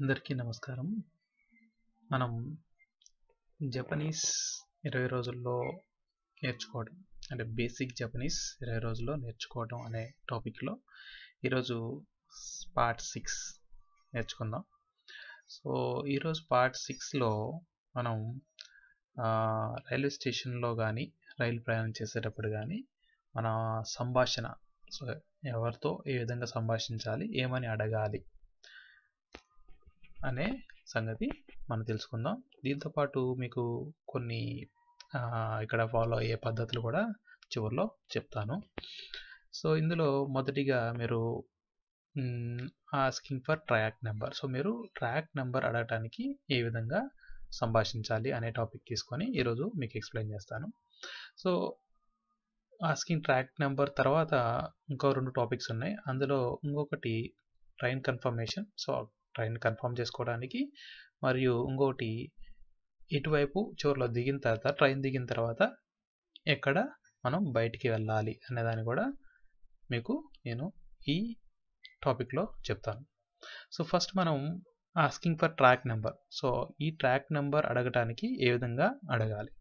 అందరికీ నమస్కారం మనం జపనీస్ ఇరవై రోజుల్లో నేర్చుకోవడం అంటే బేసిక్ జపనీస్ ఇరవై రోజుల్లో నేర్చుకోవడం అనే టాపిక్లో ఈరోజు పార్ట్ సిక్స్ నేర్చుకుందాం సో ఈరోజు పార్ట్ సిక్స్లో మనం రైల్వే స్టేషన్లో కానీ రైలు ప్రయాణం చేసేటప్పుడు కానీ మన సంభాషణ సో ఎవరితో ఏ విధంగా సంభాషించాలి ఏమని అడగాలి అనే సంగతి మనం తెలుసుకుందాం దీంతోపాటు మీకు కొన్ని ఇక్కడ ఫాలో అయ్యే పద్ధతులు కూడా చివరిలో చెప్తాను సో ఇందులో మొదటిగా మీరు asking for track number so మీరు ట్రాక్ నెంబర్ అడగటానికి ఏ విధంగా సంభాషించాలి అనే టాపిక్ తీసుకొని ఈరోజు మీకు ఎక్స్ప్లెయిన్ చేస్తాను సో ఆస్కింగ్ ట్రాక్ నెంబర్ తర్వాత ఇంకో రెండు టాపిక్స్ ఉన్నాయి అందులో ఇంకొకటి train confirmation so train confirm చేసుకోవడానికి మరియు ఇంకోటి ఇటువైపు చోర్లో దిగిన తర్వాత ట్రైన్ దిగిన తర్వాత ఎక్కడ మనం బయటికి వెళ్ళాలి అనేదాన్ని కూడా మీకు నేను ఈ టాపిక్లో చెప్తాను సో ఫస్ట్ మనం asking for track number so ఈ ట్రాక్ నెంబర్ అడగటానికి ఏ విధంగా అడగాలి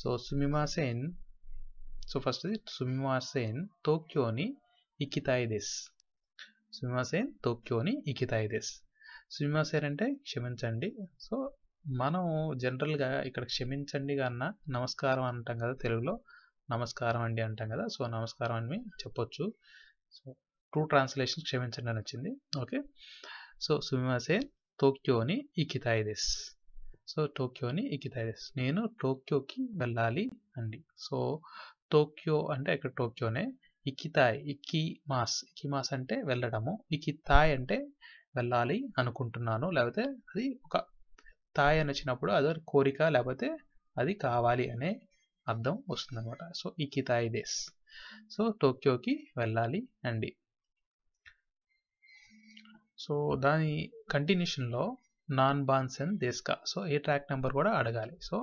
సో సుమిమాసేన్ సో ఫస్ట్ సుమిమాసేన్ టోక్యోని ఇకితాయిదేస్ సుమిమాసేన్ టోక్యోని ఇకితాయిదేస్ అంటే క్షమించండి సో మనం జనరల్గా ఇక్కడ క్షమించండి కన్నా నమస్కారం అంటాం కదా తెలుగులో నమస్కారం అండి అంటాం కదా సో నమస్కారం అని చెప్పొచ్చు సో ట్రూ ట్రాన్స్లేషన్ క్షమించండి అని వచ్చింది ఓకే సో సేన్ టోక్యోని దిస్ సో టోక్యోని ఇకితాయిదెస్ నేను టోక్యోకి వెళ్ళాలి అండి సో టోక్యో అంటే ఇక్కడ టోక్యోనే ఇకితాయ్ ఇకి మాస్ ఇకి మాస్ అంటే వెళ్ళడము ఇకితాయ్ అంటే వెళ్ళాలి అనుకుంటున్నాను లేకపోతే అది ఒక తాయి అని వచ్చినప్పుడు అదో కోరిక లేకపోతే అది కావాలి అనే అర్థం వస్తుంది అనమాట సో ఇకితాయి దేస్ సో టోక్యోకి వెళ్ళాలి అండి సో దాని కంటిన్యూషన్లో నాన్ బాన్సెన్ దేస్కా సో ఏ ట్రాక్ నెంబర్ కూడా అడగాలి సో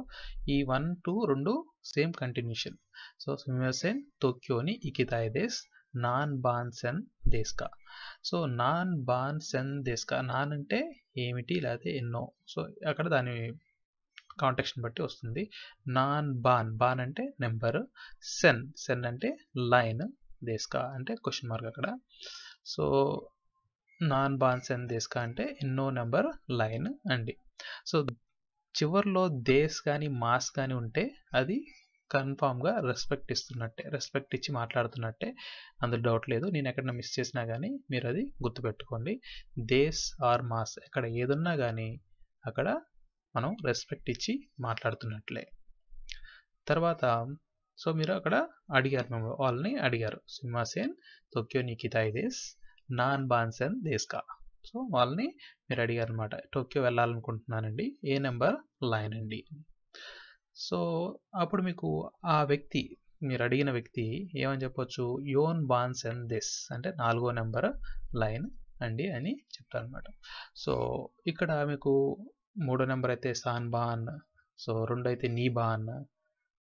ఈ వన్ టూ రెండు సేమ్ కంటిన్యూషన్ సో సుమేసేన్ టోక్యోని ఇకితాయి దేశ్ నాన్ బాన్సన్ దేస్కా సో నాన్ బాన్సన్ దేస్కా నాన్ అంటే ఏమిటి లేకపోతే ఎన్నో సో అక్కడ దాని కాంటెక్స్ట్ని బట్టి వస్తుంది నాన్ బాన్ బాన్ అంటే నెంబర్ సెన్ సెన్ అంటే లైన్ దేస్కా అంటే క్వశ్చన్ మార్క్ అక్కడ సో నాన్ బాన్ సెన్ దేస్కా అంటే ఎన్నో నెంబర్ లైన్ అండి సో చివరిలో దేశ్ కానీ మాస్ కానీ ఉంటే అది కన్ఫామ్గా రెస్పెక్ట్ ఇస్తున్నట్టే రెస్పెక్ట్ ఇచ్చి మాట్లాడుతున్నట్టే అందులో డౌట్ లేదు నేను ఎక్కడన్నా మిస్ చేసినా కానీ మీరు అది గుర్తుపెట్టుకోండి దేస్ ఆర్ మాస్ ఎక్కడ ఏదున్నా కానీ అక్కడ మనం రెస్పెక్ట్ ఇచ్చి మాట్లాడుతున్నట్లే తర్వాత సో మీరు అక్కడ అడిగారు మేము వాళ్ళని అడిగారు సింహాసేన్ టోక్యో నికితాయి దేస్ నాన్ బాన్సెన్ దేశ్కా సో వాళ్ళని మీరు అడిగారు అనమాట టోక్యో వెళ్ళాలనుకుంటున్నానండి ఏ నెంబర్ లైన్ అండి సో అప్పుడు మీకు ఆ వ్యక్తి మీరు అడిగిన వ్యక్తి ఏమని చెప్పొచ్చు యోన్ బాన్స్ అండ్ దిస్ అంటే నాలుగో నెంబర్ లైన్ అండి అని చెప్తారనమాట సో ఇక్కడ మీకు మూడో నెంబర్ అయితే సాన్ బాన్ సో రెండు అయితే నీ బాన్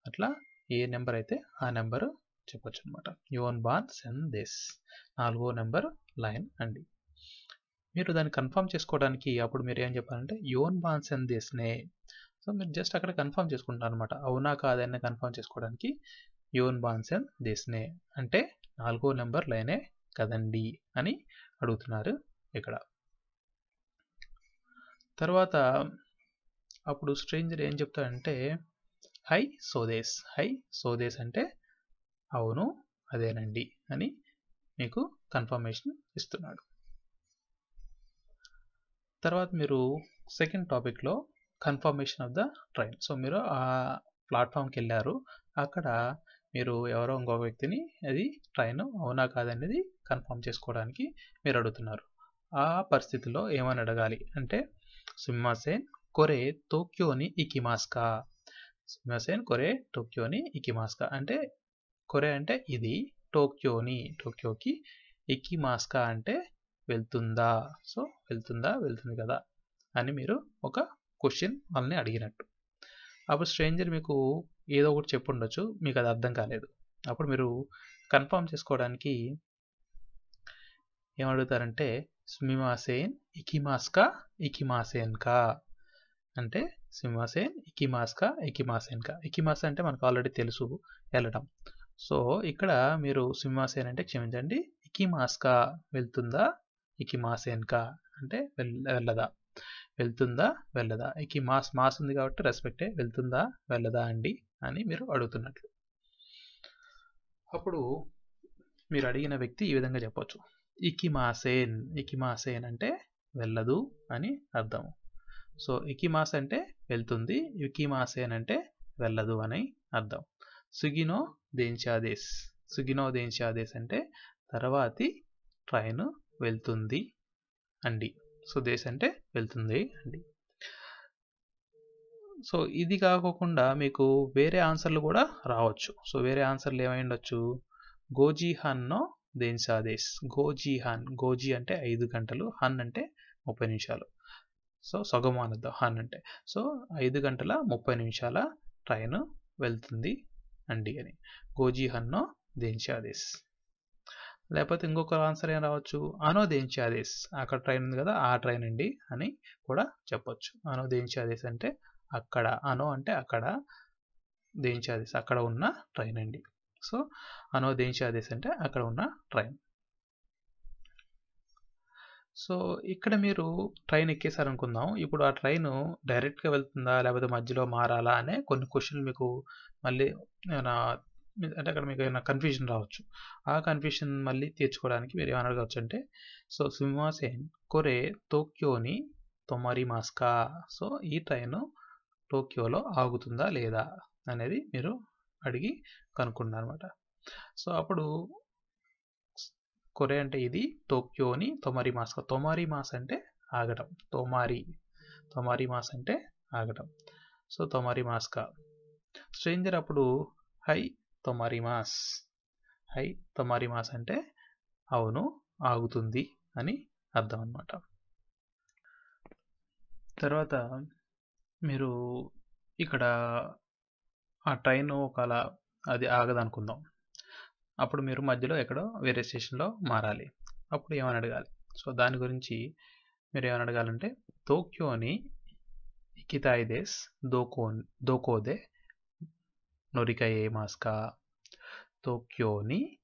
అట్లా ఏ నెంబర్ అయితే ఆ నెంబర్ చెప్పొచ్చు అనమాట యోన్ బాన్ సెన్ దిస్ నాలుగో నెంబర్ లైన్ అండి మీరు దాన్ని కన్ఫర్మ్ చేసుకోవడానికి అప్పుడు మీరు ఏం చెప్పాలంటే యోన్ సెన్ దిస్ దిస్నే సో మీరు జస్ట్ అక్కడ కన్ఫర్మ్ చేసుకుంటున్నారు అనమాట అవునా కాదని కన్ఫర్మ్ చేసుకోవడానికి యోన్ బాన్సెన్ దేశనే అంటే నాలుగో నెంబర్ లైనే కదండి అని అడుగుతున్నారు ఇక్కడ తర్వాత అప్పుడు స్ట్రేంజర్ ఏం చెప్తాడంటే హై సోదేశ్ హై సోదేశ్ అంటే అవును అదేనండి అని మీకు కన్ఫర్మేషన్ ఇస్తున్నాడు తర్వాత మీరు సెకండ్ టాపిక్లో confirmation of the train so మీరు ఆ ప్లాట్ఫామ్కి వెళ్ళారు అక్కడ మీరు ఎవరో ఇంకో వ్యక్తిని అది ట్రైన్ అవునా కాదనేది కన్ఫర్మ్ చేసుకోవడానికి మీరు అడుగుతున్నారు ఆ పరిస్థితిలో ఏమని అడగాలి అంటే సింహాసేన్ కొరే టోక్యోని ఇకిమాస్కా సింహాసేన్ కొరే టోక్యోని ఇకిమాస్కా అంటే కొరే అంటే ఇది టోక్యోని టోక్యోకి ఇకిమాస్కా అంటే వెళ్తుందా సో వెళ్తుందా వెళ్తుంది కదా అని మీరు ఒక క్వశ్చన్ వాళ్ళని అడిగినట్టు అప్పుడు స్ట్రేంజర్ మీకు ఏదో ఒకటి చెప్పుండొచ్చు మీకు అది అర్థం కాలేదు అప్పుడు మీరు కన్ఫర్మ్ చేసుకోవడానికి ఏమడుగుతారంటే స్మిమాసేన్ ఇకిమాస్కా ఇకిమాసేన్ అంటే స్మిమాసేన్ ఇకిమాస్కా ఇకిమాసేన్ కా అంటే మనకు ఆల్రెడీ తెలుసు వెళ్ళడం సో ఇక్కడ మీరు సింహాసేన్ అంటే క్షమించండి ఇకిమాస్కా వెళ్తుందా ఇకిమాసేన్ కా అంటే వెళ్ళదా వెళ్తుందా వెళ్ళదా ఇక మాస్ మాస్ ఉంది కాబట్టి రెస్పెక్టే వెళ్తుందా వెళ్ళదా అండి అని మీరు అడుగుతున్నట్లు అప్పుడు మీరు అడిగిన వ్యక్తి ఈ విధంగా చెప్పొచ్చు ఇకి మాసేన్ అంటే వెళ్ళదు అని అర్థం సో ఇకిమాస్ అంటే వెళ్తుంది మాసేన్ అంటే వెళ్ళదు అని అర్థం సుగినో దేంచాదేశ్ సుగినో దేంచాదేశ్ అంటే తర్వాతి ట్రైన్ వెళ్తుంది అండి సో దేశ అంటే వెళ్తుంది అండి సో ఇది కాకుండా మీకు వేరే ఆన్సర్లు కూడా రావచ్చు సో వేరే ఆన్సర్లు ఏమై ఉండొచ్చు గోజీహాన్నో దేన్సాదేశ్ గోజీహాన్ గోజీ అంటే ఐదు గంటలు హన్ అంటే ముప్పై నిమిషాలు సో సగం హన్ అంటే సో ఐదు గంటల ముప్పై నిమిషాల ట్రైన్ వెళ్తుంది అండి అని గోజీహన్నో దేన్సాదేశ్ లేకపోతే ఇంకొక ఆన్సర్ ఏం రావచ్చు అనోదేంచి ఆదేశ్ అక్కడ ట్రైన్ ఉంది కదా ఆ ట్రైన్ అండి అని కూడా చెప్పొచ్చు అనోదేంచి ఆదేశ్ అంటే అక్కడ అనో అంటే అక్కడ దేంచి ఆదేశ్ అక్కడ ఉన్న ట్రైన్ అండి సో అనోదేంచి ఆదేశ్ అంటే అక్కడ ఉన్న ట్రైన్ సో ఇక్కడ మీరు ట్రైన్ ఎక్కేసారు అనుకుందాం ఇప్పుడు ఆ ట్రైన్ డైరెక్ట్గా వెళ్తుందా లేకపోతే మధ్యలో మారాలా అనే కొన్ని క్వశ్చన్లు మీకు మళ్ళీ అంటే అక్కడ మీకు ఏమైనా కన్ఫ్యూజన్ రావచ్చు ఆ కన్ఫ్యూజన్ మళ్ళీ తీర్చుకోవడానికి మీరు ఏమని అడగవచ్చు అంటే సో సుమిమాసేన్ కొరే టోక్యోని తొమ్మరి మాస్కా సో ఈ ట్రైన్ టోక్యోలో ఆగుతుందా లేదా అనేది మీరు అడిగి కనుక్కున్నారనమాట సో అప్పుడు కొరే అంటే ఇది టోక్యోని తొమరి మాస్కా తొమరి మాస్ అంటే ఆగటం తొమారి తొమారి మాస్ అంటే ఆగటం సో తొమరి మాస్కా స్ట్రేంజర్ అప్పుడు హై తొమరిమాస్ హై తొమరిమాస్ అంటే అవును ఆగుతుంది అని అర్థం అనమాట తర్వాత మీరు ఇక్కడ ఆ ట్రైన్ ఒకవేళ అది ఆగదనుకుందాం అప్పుడు మీరు మధ్యలో ఎక్కడో వేరే స్టేషన్లో మారాలి అప్పుడు ఏమని అడగాలి సో దాని గురించి మీరు ఏమని అడగాలంటే టోక్యోని ఇకితాయిదేస్ దోకో దోకోదే 乗り換えますか東京に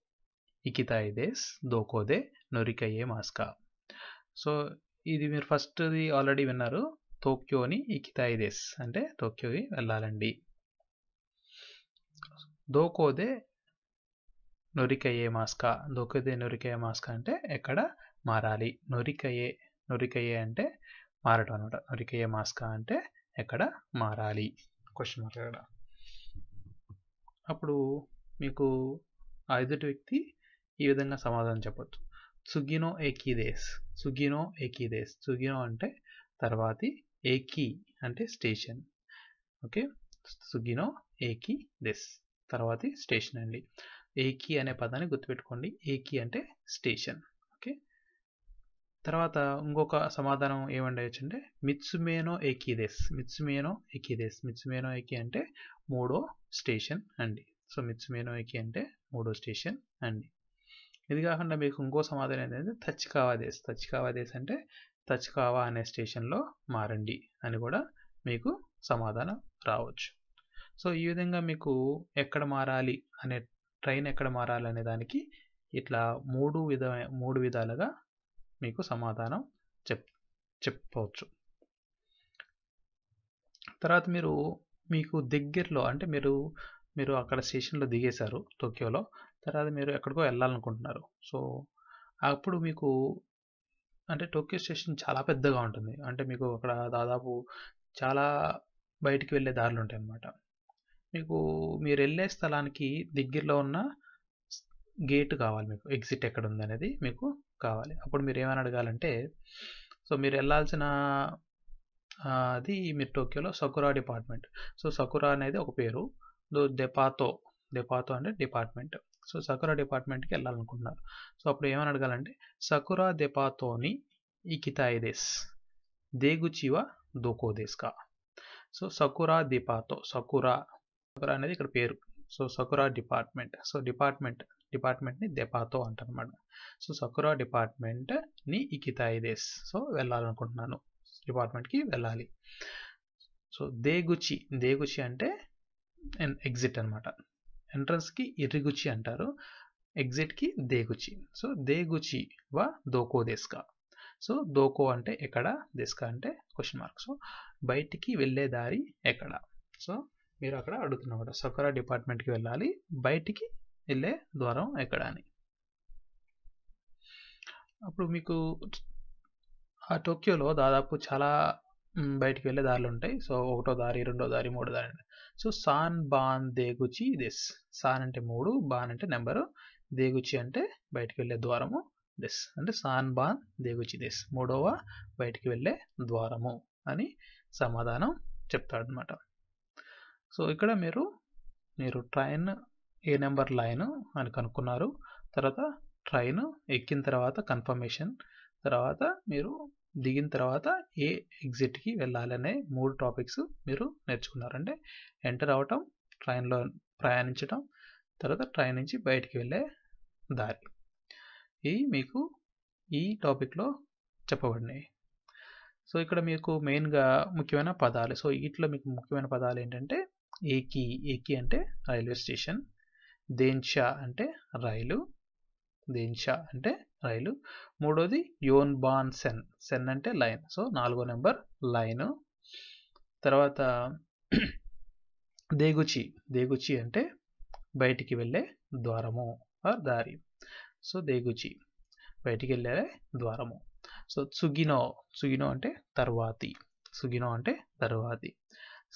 行きたいです。どこで乗り換えますか సో ఇది మీరు ఫస్ట్ది ఆల్రెడీ విన్నారు టోక్యోని ఇకితాయిదేస్ అంటే టోక్యోకి వెళ్ళాలండి దోకోదే నొరికయ్యే మాస్కా దోకోదే నొరికయ్యే మాస్కా అంటే ఎక్కడ మారాలి నొరికయ్యే నొరికయ్యే అంటే మారటం అనమాట నొరికయ్యే మాస్కా అంటే ఎక్కడ మారాలి క్వశ్చన్ మార్క్ అప్పుడు మీకు ఆ ఎదుటి వ్యక్తి ఈ విధంగా సమాధానం చెప్పొచ్చు సుగినో ఏకీదేస్ సుగినో ఏకీదేస్ సుగినో అంటే తర్వాతి ఏకీ అంటే స్టేషన్ ఓకే సుగినో ఏకీ దేస్ తర్వాతి స్టేషన్ అండి ఏకీ అనే పదాన్ని గుర్తుపెట్టుకోండి ఏకీ అంటే స్టేషన్ ఓకే తర్వాత ఇంకొక సమాధానం ఏమండవచ్చు అంటే మిత్సుమేనో ఎకిదేస్ మిత్సుమేనో ఎకిదేస్ మిత్సుమేనో ఎకి అంటే మూడో స్టేషన్ అండి సో మిత్సుమేనో ఎకి అంటే మూడో స్టేషన్ అండి ఇది కాకుండా మీకు ఇంకో సమాధానం ఏంటంటే తచ్చికావా దేస్ తచ్చికావా దేస్ అంటే తచ్చికావా అనే స్టేషన్లో మారండి అని కూడా మీకు సమాధానం రావచ్చు సో ఈ విధంగా మీకు ఎక్కడ మారాలి అనే ట్రైన్ ఎక్కడ మారాలి అనే దానికి ఇట్లా మూడు విధ మూడు విధాలుగా మీకు సమాధానం చెప్ చెప్పవచ్చు తర్వాత మీరు మీకు దగ్గరలో అంటే మీరు మీరు అక్కడ స్టేషన్లో దిగేశారు టోక్యోలో తర్వాత మీరు ఎక్కడికో వెళ్ళాలనుకుంటున్నారు సో అప్పుడు మీకు అంటే టోక్యో స్టేషన్ చాలా పెద్దగా ఉంటుంది అంటే మీకు అక్కడ దాదాపు చాలా బయటికి వెళ్ళే దారులు ఉంటాయి అన్నమాట మీకు మీరు వెళ్ళే స్థలానికి దగ్గరలో ఉన్న గేట్ కావాలి మీకు ఎగ్జిట్ ఎక్కడ ఉంది అనేది మీకు కావాలి అప్పుడు మీరు ఏమైనా అడగాలంటే సో మీరు వెళ్ళాల్సిన అది మీరు టోక్యోలో సకురా డిపార్ట్మెంట్ సో సకురా అనేది ఒక పేరు డెపాతో దెపాతో అంటే డిపార్ట్మెంట్ సో సకురా డిపార్ట్మెంట్కి వెళ్ళాలనుకుంటున్నారు సో అప్పుడు ఏమని అడగాలంటే సకురా దెపాతోని ఈ కితాయి దేశ్ దేగుచివా దోకో దేశ్కా సో సకురా దిపాతో సకురా సకురా అనేది ఇక్కడ పేరు so Sakura department so department డిపార్ట్మెంట్ని దెపాతో అంటనమాట సో సకురా డిపార్ట్మెంట్ని ఇకితాయి దేస్ సో వెళ్ళాలనుకుంటున్నాను డిపార్ట్మెంట్కి వెళ్ళాలి సో దేగుచి దేగుచి అంటే ఎగ్జిట్ అనమాట ఎంట్రన్స్కి ఇరిగుచి అంటారు ఎగ్జిట్కి దేగుచి సో దేగుచి వా దోకో దేస్కా సో దోకో అంటే ఎక్కడ దేస్కా అంటే క్వశ్చన్ మార్క్ సో బయటికి వెళ్ళే దారి ఎక్కడ సో మీరు అక్కడ అడుగుతున్నమాట సకరా డిపార్ట్మెంట్కి వెళ్ళాలి బయటికి వెళ్ళే ద్వారం ఎక్కడ అని అప్పుడు మీకు ఆ టోక్యోలో దాదాపు చాలా బయటికి వెళ్ళే దారులు ఉంటాయి సో ఒకటో దారి రెండో దారి మూడో దారి సో సాన్ బాన్ దేగుచి దిస్ సాన్ అంటే మూడు బాన్ అంటే నెంబరు దేగుచి అంటే బయటికి వెళ్ళే ద్వారము దిస్ అంటే సాన్ బాన్ దేగుచి దిస్ మూడవ బయటికి వెళ్ళే ద్వారము అని సమాధానం చెప్తాడనమాట సో ఇక్కడ మీరు మీరు ట్రైన్ ఏ నెంబర్ లైను అని కనుక్కున్నారు తర్వాత ట్రైన్ ఎక్కిన తర్వాత కన్ఫర్మేషన్ తర్వాత మీరు దిగిన తర్వాత ఏ ఎగ్జిట్కి వెళ్ళాలనే మూడు టాపిక్స్ మీరు నేర్చుకున్నారు అంటే ఎంటర్ అవటం ట్రైన్లో ప్రయాణించడం తర్వాత ట్రైన్ నుంచి బయటికి వెళ్ళే దారి ఇవి మీకు ఈ టాపిక్లో చెప్పబడినాయి సో ఇక్కడ మీకు మెయిన్గా ముఖ్యమైన పదాలు సో వీటిలో మీకు ముఖ్యమైన పదాలు ఏంటంటే ఏకీ ఏకీ అంటే రైల్వే స్టేషన్ దేన్షా అంటే రైలు దేన్షా అంటే రైలు మూడోది యోన్ బాన్ సెన్ సెన్ అంటే లైన్ సో నాలుగో నెంబర్ లైను తర్వాత దేగుచి దేగుచి అంటే బయటికి వెళ్ళే ద్వారము ఆర్ దారి సో దేగుచి బయటికి వెళ్ళే ద్వారము సో సుగినో సుగినో అంటే తర్వాతి సుగినో అంటే తర్వాతి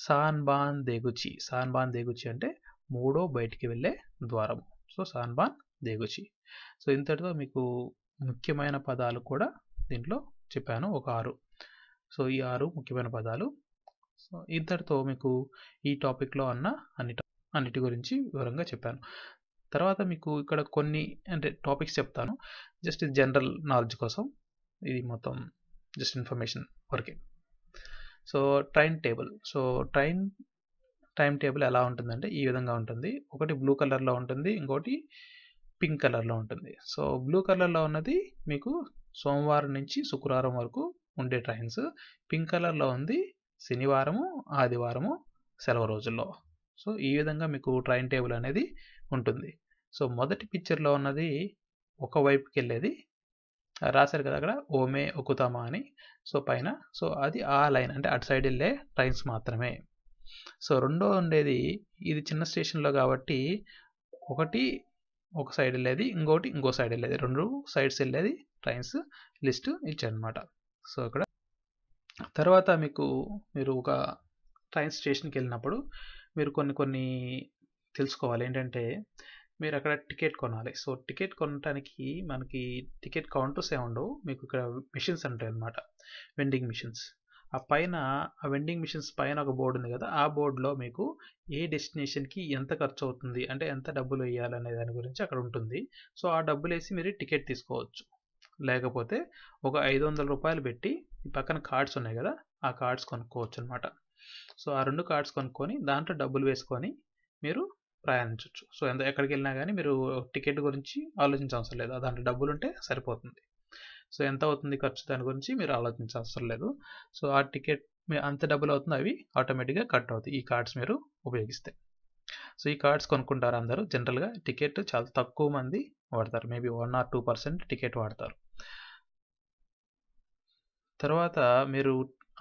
సాన్ బాన్ దేగుచి సాన్ బాన్ దేగుచి అంటే మూడో బయటికి వెళ్ళే ద్వారం సో సాన్బాన్ దేగుచి సో ఇంతటితో మీకు ముఖ్యమైన పదాలు కూడా దీంట్లో చెప్పాను ఒక ఆరు సో ఈ ఆరు ముఖ్యమైన పదాలు సో ఇంతటితో మీకు ఈ టాపిక్లో అన్న అన్ని అన్నిటి గురించి వివరంగా చెప్పాను తర్వాత మీకు ఇక్కడ కొన్ని అంటే టాపిక్స్ చెప్తాను జస్ట్ జనరల్ నాలెడ్జ్ కోసం ఇది మొత్తం జస్ట్ ఇన్ఫర్మేషన్ వరకే so train table so train time table ఎలా ఉంటుందంటే ఈ విధంగా ఉంటుంది ఒకటి బ్లూ కలర్లో ఉంటుంది ఇంకోటి పింక్ కలర్లో ఉంటుంది సో బ్లూ కలర్లో ఉన్నది మీకు సోమవారం నుంచి శుక్రవారం వరకు ఉండే ట్రైన్స్ పింక్ కలర్లో ఉంది శనివారము ఆదివారము సెలవు రోజుల్లో సో ఈ విధంగా మీకు ట్రైన్ టేబుల్ అనేది ఉంటుంది సో మొదటి పిక్చర్లో ఉన్నది ఒకవైపుకి వెళ్ళేది రాశారు కదా అక్కడ ఓమే ఒకుతామా అని సో పైన సో అది ఆ లైన్ అంటే అటు సైడ్ వెళ్ళే ట్రైన్స్ మాత్రమే సో రెండో ఉండేది ఇది చిన్న స్టేషన్లో కాబట్టి ఒకటి ఒక సైడ్ వెళ్ళేది ఇంకోటి ఇంకో సైడ్ వెళ్ళేది రెండు సైడ్స్ వెళ్ళేది ట్రైన్స్ లిస్ట్ ఇచ్చారనమాట సో ఇక్కడ తర్వాత మీకు మీరు ఒక ట్రైన్ స్టేషన్కి వెళ్ళినప్పుడు మీరు కొన్ని కొన్ని తెలుసుకోవాలి ఏంటంటే మీరు అక్కడ టికెట్ కొనాలి సో టికెట్ కొనడానికి మనకి టికెట్ కౌంటర్స్ ఏమి ఉండవు మీకు ఇక్కడ మిషన్స్ ఉంటాయి అనమాట వెండింగ్ మిషన్స్ ఆ పైన ఆ వెండింగ్ మిషన్స్ పైన ఒక బోర్డు ఉంది కదా ఆ బోర్డులో మీకు ఏ డెస్టినేషన్కి ఎంత ఖర్చు అవుతుంది అంటే ఎంత డబ్బులు వేయాలనే దాని గురించి అక్కడ ఉంటుంది సో ఆ డబ్బులు వేసి మీరు టికెట్ తీసుకోవచ్చు లేకపోతే ఒక ఐదు వందల రూపాయలు పెట్టి పక్కన కార్డ్స్ ఉన్నాయి కదా ఆ కార్డ్స్ కొనుక్కోవచ్చు అనమాట సో ఆ రెండు కార్డ్స్ కొనుక్కొని దాంట్లో డబ్బులు వేసుకొని మీరు ప్రయాణించవచ్చు సో ఎంత ఎక్కడికి వెళ్ళినా కానీ మీరు టికెట్ గురించి ఆలోచించవసరం లేదు దాంట్లో డబ్బులు ఉంటే సరిపోతుంది సో ఎంత అవుతుంది ఖర్చు దాని గురించి మీరు ఆలోచించవసరం లేదు సో ఆ టికెట్ అంత డబ్బులు అవుతుంది అవి ఆటోమేటిక్గా కట్ అవుతాయి ఈ కార్డ్స్ మీరు ఉపయోగిస్తే సో ఈ కార్డ్స్ కొనుక్కుంటారు అందరూ జనరల్గా టికెట్ చాలా తక్కువ మంది వాడతారు maybe one or two percent ticket వాడతారు తర్వాత మీరు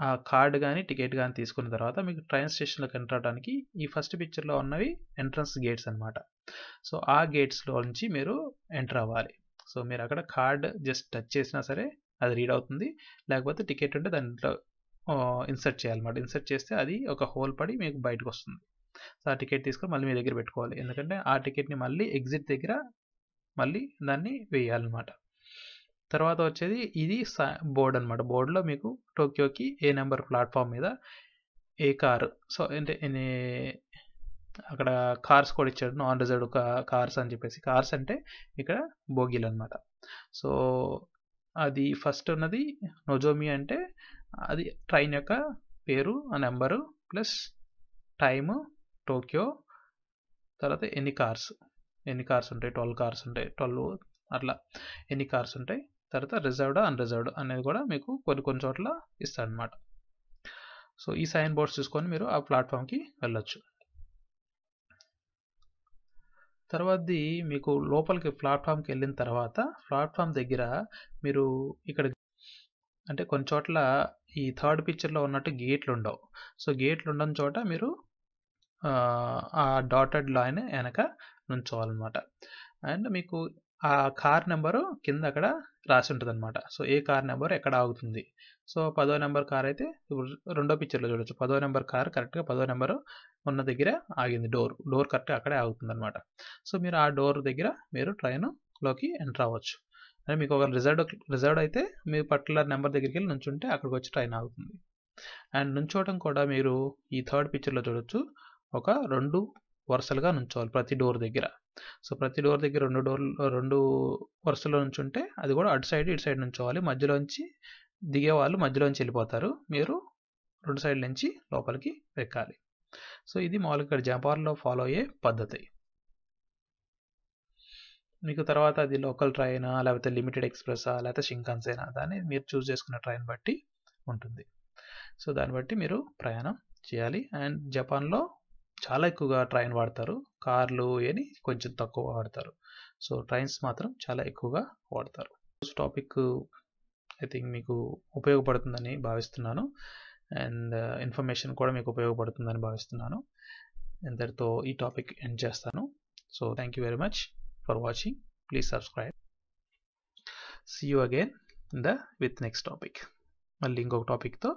ఆ కార్డు కానీ టికెట్ కానీ తీసుకున్న తర్వాత మీకు ట్రైన్ స్టేషన్లోకి ఎంటర్ అవడానికి ఈ ఫస్ట్ పిక్చర్లో ఉన్నవి ఎంట్రన్స్ గేట్స్ అనమాట సో ఆ గేట్స్లో నుంచి మీరు ఎంటర్ అవ్వాలి సో మీరు అక్కడ కార్డ్ జస్ట్ టచ్ చేసినా సరే అది రీడ్ అవుతుంది లేకపోతే టికెట్ ఉంటే దాంట్లో ఇన్సర్ట్ చేయాలన్నమాట ఇన్సర్ట్ చేస్తే అది ఒక హోల్ పడి మీకు బయటకు వస్తుంది సో ఆ టికెట్ తీసుకొని మళ్ళీ మీ దగ్గర పెట్టుకోవాలి ఎందుకంటే ఆ టికెట్ని మళ్ళీ ఎగ్జిట్ దగ్గర మళ్ళీ దాన్ని వేయాలన్నమాట తర్వాత వచ్చేది ఇది బోర్డ్ అనమాట బోర్డులో మీకు టోక్యోకి ఏ నెంబర్ ప్లాట్ఫామ్ మీద ఏ కారు సో అంటే అక్కడ కార్స్ కూడా ఇచ్చాడు నాన్ రిజర్వ్డ్ కార్స్ అని చెప్పేసి కార్స్ అంటే ఇక్కడ బోగీలు అనమాట సో అది ఫస్ట్ ఉన్నది నొజోమి అంటే అది ట్రైన్ యొక్క పేరు ఆ నెంబరు ప్లస్ టైము టోక్యో తర్వాత ఎన్ని కార్స్ ఎన్ని కార్స్ ఉంటాయి ట్వెల్వ్ కార్స్ ఉంటాయి ట్వెల్వ్ అట్లా ఎన్ని కార్స్ ఉంటాయి తర్వాత రిజర్వ్డ్ అన్రిజర్వ్డ్ అనేది కూడా మీకు కొన్ని కొన్ని చోట్ల ఇస్తాడనమాట సో ఈ సైన్ బోర్డ్స్ చూసుకొని మీరు ఆ ప్లాట్ఫామ్కి వెళ్ళొచ్చు తర్వాతది మీకు లోపలికి ప్లాట్ఫామ్కి వెళ్ళిన తర్వాత ప్లాట్ఫామ్ దగ్గర మీరు ఇక్కడ అంటే కొన్ని చోట్ల ఈ థర్డ్ పిక్చర్లో ఉన్నట్టు గేట్లు ఉండవు సో గేట్లు ఉండని చోట మీరు ఆ డాటెడ్ లైన్ వెనక నుంచోవాలన్నమాట అండ్ మీకు ఆ కార్ నెంబరు కింద అక్కడ రాసి ఉంటుంది అనమాట సో ఏ కార్ నెంబర్ ఎక్కడ ఆగుతుంది సో పదో నెంబర్ కార్ అయితే ఇప్పుడు రెండో పిక్చర్లో చూడొచ్చు పదో నెంబర్ కార్ కరెక్ట్గా పదో నెంబర్ ఉన్న దగ్గర ఆగింది డోర్ డోర్ కరెక్ట్గా అక్కడే ఆగుతుంది అనమాట సో మీరు ఆ డోర్ దగ్గర మీరు ట్రైన్లోకి ఎంటర్ అవ్వచ్చు అంటే మీకు ఒక రిజర్వ్ రిజర్వ్ అయితే మీ పర్టికులర్ నెంబర్ దగ్గరికి వెళ్ళి నుంచుంటే అక్కడికి వచ్చి ట్రైన్ ఆగుతుంది అండ్ నుంచోవడం కూడా మీరు ఈ థర్డ్ పిక్చర్లో చూడొచ్చు ఒక రెండు వరుసలుగా నుంచోవాలి ప్రతి డోర్ దగ్గర సో ప్రతి డోర్ దగ్గర రెండు డోర్లు రెండు వరుసలో నుంచి ఉంటే అది కూడా అటు సైడ్ ఇటు సైడ్ నుంచోవాలి మధ్యలోంచి దిగే వాళ్ళు మధ్యలోంచి వెళ్ళిపోతారు మీరు రెండు సైడ్ల నుంచి లోపలికి ఎక్కాలి సో ఇది మామూలుగా ఇక్కడ జపాన్లో ఫాలో అయ్యే పద్ధతి మీకు తర్వాత అది లోకల్ ట్రైనా లేకపోతే లిమిటెడ్ ఎక్స్ప్రెస్సా లేకపోతే అయినా దాన్ని మీరు చూస్ చేసుకున్న ట్రైన్ బట్టి ఉంటుంది సో దాన్ని బట్టి మీరు ప్రయాణం చేయాలి అండ్ జపాన్లో చాలా ఎక్కువగా ట్రైన్ వాడతారు కార్లు అని కొంచెం తక్కువ వాడతారు సో ట్రైన్స్ మాత్రం చాలా ఎక్కువగా వాడతారు టాపిక్ ఐ థింక్ మీకు ఉపయోగపడుతుందని భావిస్తున్నాను అండ్ ఇన్ఫర్మేషన్ uh, కూడా మీకు ఉపయోగపడుతుందని భావిస్తున్నాను ఇంతటితో ఈ టాపిక్ ఎండ్ చేస్తాను so thank you very much for watching please subscribe see you again the with next topic మళ్ళీ ఇంకొక టాపిక్తో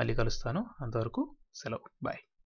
మళ్ళీ కలుస్తాను అంతవరకు సెలవు బాయ్